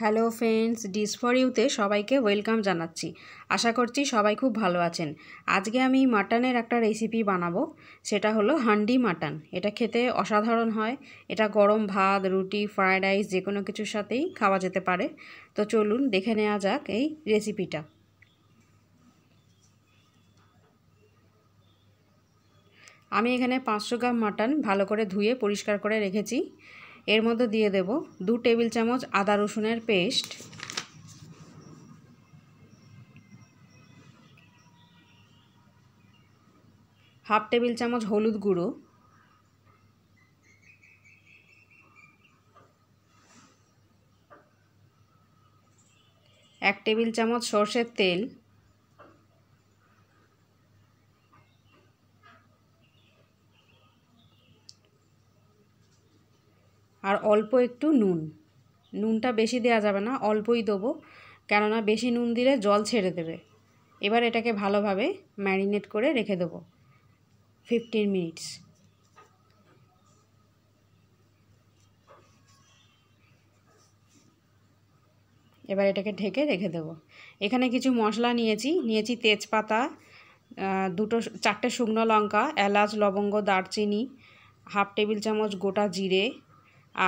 hello friends dish for ইউতে সবাইকে welcome জানাচ্ছি আশা করছি সবাই খুব ভালো আছেন আজকে আমি মাটনের একটা রেসিপি বানাবো সেটা হলো হান্ডি মাটন এটা খেতে অসাধারণ হয় এটা গরম ভাত রুটি ফ্রায়েড রাইস যে কোনো কিছুর সাথেই খাওয়া যেতে পারে তো চলুন দেখে নেওয়া যাক এই রেসিপিটা আমি এখানে পাঁচশো গ্রাম মাটন ভালো করে ধুয়ে পরিষ্কার করে রেখেছি এর মধ্যে দিয়ে দেব দু টেবিল চামচ আদা রসুনের পেস্ট হাফ টেবিল চামচ হলুদ গুঁড়ো এক টেবিল চামচ সর্ষের তেল আর অল্প একটু নুন নুনটা বেশি দেওয়া যাবে না অল্পই দেবো কেননা বেশি নুন দিলে জল ছেড়ে দেবে এবার এটাকে ভালোভাবে ম্যারিনেট করে রেখে দেবো ফিফটিন মিনিটস এবার এটাকে ঢেকে রেখে দেবো এখানে কিছু মশলা নিয়েছি নিয়েছি তেজপাতা দুটো চারটে শুকনো লঙ্কা এলাচ লবঙ্গ দারচিনি হাফ টেবিল চামচ গোটা জিরে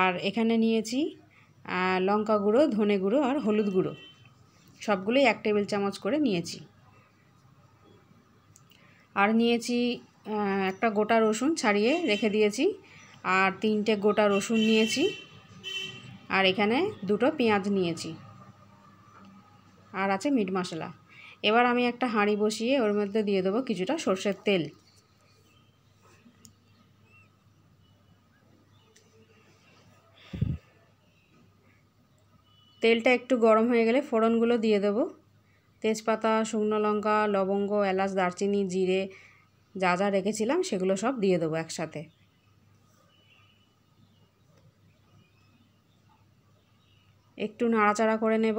আর এখানে নিয়েছি লঙ্কা গুঁড়ো ধনে গুঁড়ো আর হলুদ গুঁড়ো সবগুলোই এক টেবিল চামচ করে নিয়েছি আর নিয়েছি একটা গোটা রসুন ছাড়িয়ে রেখে দিয়েছি আর তিনটে গোটা রসুন নিয়েছি আর এখানে দুটো পেঁয়াজ নিয়েছি আর আছে মিট মশলা এবার আমি একটা হাঁড়ি বসিয়ে ওর মধ্যে দিয়ে দেবো কিছুটা সর্ষের তেল তেলটা একটু গরম হয়ে গেলে ফোড়নগুলো দিয়ে দেবো তেজপাতা শুকনো লঙ্কা লবঙ্গ এলাচ দারচিনি জিরে যা যা রেখেছিলাম সেগুলো সব দিয়ে দেবো একসাথে একটু নাড়াচাড়া করে নেব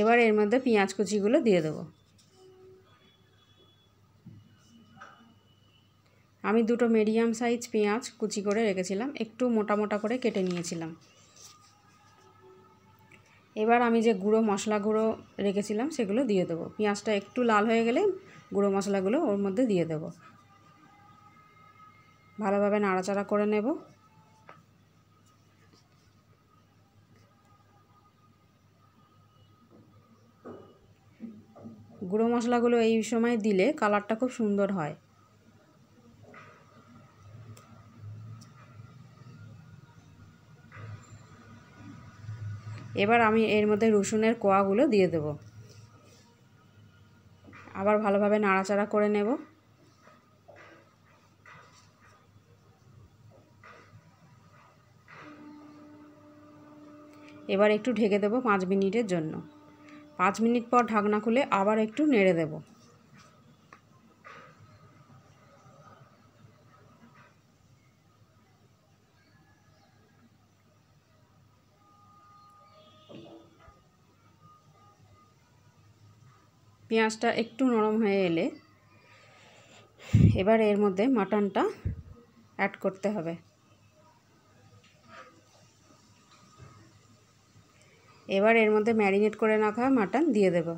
এবার এর মধ্যে পেঁয়াজ কুচিগুলো দিয়ে দেবো আমি দুটো মিডিয়াম সাইজ পেঁয়াজ কুচি করে রেখেছিলাম একটু মোটা মোটা করে কেটে নিয়েছিলাম এবার আমি যে গুঁড়ো মশলা গুঁড়ো রেখেছিলাম সেগুলো দিয়ে দেবো পেঁয়াজটা একটু লাল হয়ে গেলে গুঁড়ো মশলাগুলো ওর মধ্যে দিয়ে দেবো ভালোভাবে নাড়াচাড়া করে নেব গুঁড়ো মশলাগুলো এই সময় দিলে কালারটা খুব সুন্দর হয় এবার আমি এর মধ্যে রসুনের কোয়াগুলো দিয়ে দেব আবার ভালোভাবে নাড়াচাড়া করে নেব এবার একটু ঢেকে দেব পাঁচ মিনিটের জন্য পাঁচ মিনিট পর ঢাকনা খুলে আবার একটু নেড়ে দেবো পেঁয়াজটা একটু নরম হয়ে এলে এবার এর মধ্যে মাটনটা অ্যাড করতে হবে এবার এর মধ্যে ম্যারিনেট করে রাখা মাটন দিয়ে দেব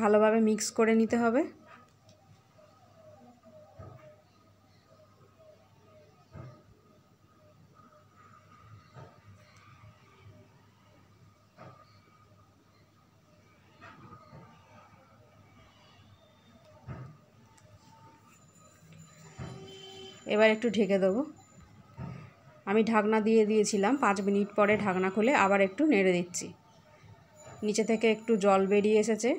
ভালোভাবে মিক্স করে নিতে হবে এবার একটু ঢেকে দেবো আমি ঢাকনা দিয়ে দিয়েছিলাম পাঁচ মিনিট পরে ঢাকনা খুলে আবার একটু নেড়ে দিচ্ছি নিচে থেকে একটু জল বেরিয়ে এসেছে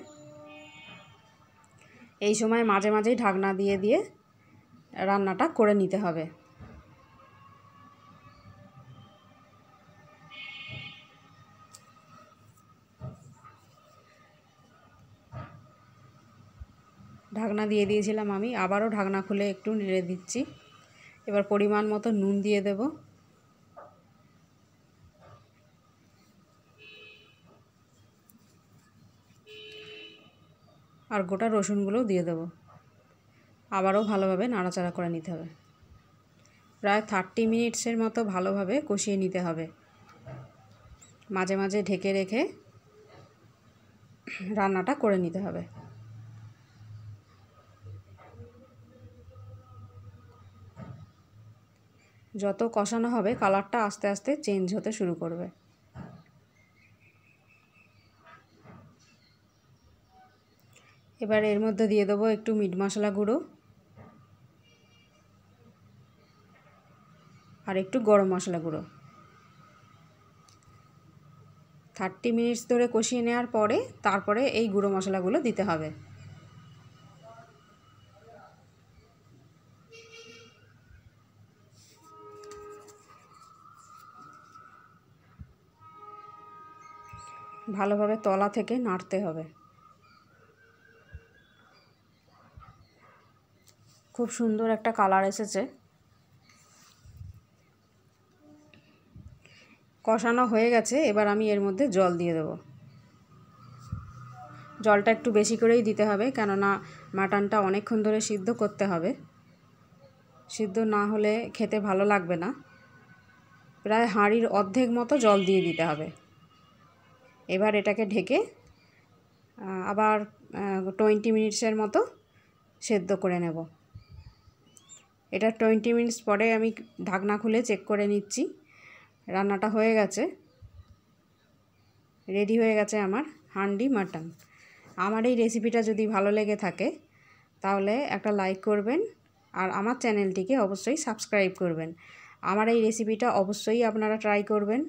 এই সময় মাঝে মাঝেই ঢাকনা দিয়ে দিয়ে রান্নাটা করে নিতে হবে ঢাকনা দিয়ে দিয়েছিলাম আমি আবারও ঢাকনা খুলে একটু নেড়ে দিচ্ছি এবার পরিমাণ মতো নুন দিয়ে দেব আর গোটা রসুনগুলোও দিয়ে দেব আবারও ভালোভাবে নাড়াচাড়া করে নিতে হবে প্রায় থার্টি মিনিটসের মতো ভালোভাবে কষিয়ে নিতে হবে মাঝে মাঝে ঢেকে রেখে রান্নাটা করে নিতে হবে যত কষানো হবে কালারটা আস্তে আস্তে চেঞ্জ হতে শুরু করবে এবার এর মধ্যে দিয়ে দেবো একটু মিট মশলা গুঁড়ো আর একটু গরম মশলা গুঁড়ো থার্টি মিনিটস ধরে কষিয়ে নেওয়ার পরে তারপরে এই গুঁড়ো মশলাগুলো দিতে হবে ভালোভাবে তলা থেকে নাড়তে হবে খুব সুন্দর একটা কালার এসেছে কষানো হয়ে গেছে এবার আমি এর মধ্যে জল দিয়ে দেব জলটা একটু বেশি করেই দিতে হবে কেননা মাটনটা অনেকক্ষণ ধরে সিদ্ধ করতে হবে সিদ্ধ না হলে খেতে ভালো লাগবে না প্রায় হাঁড়ির অর্ধেক মতো জল দিয়ে দিতে হবে এবার এটাকে ঢেকে আবার টোয়েন্টি মিনিটসের মতো সেদ্ধ করে নেব এটা টোয়েন্টি মিনিটস পরে আমি ঢাকনা খুলে চেক করে নিচ্ছি রান্নাটা হয়ে গেছে রেডি হয়ে গেছে আমার হান্ডি মাটন আমার এই রেসিপিটা যদি ভালো লেগে থাকে তাহলে একটা লাইক করবেন আর আমার চ্যানেলটিকে অবশ্যই সাবস্ক্রাইব করবেন আমার এই রেসিপিটা অবশ্যই আপনারা ট্রাই করবেন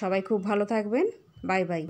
সবাই খুব ভালো থাকবেন বাই বাই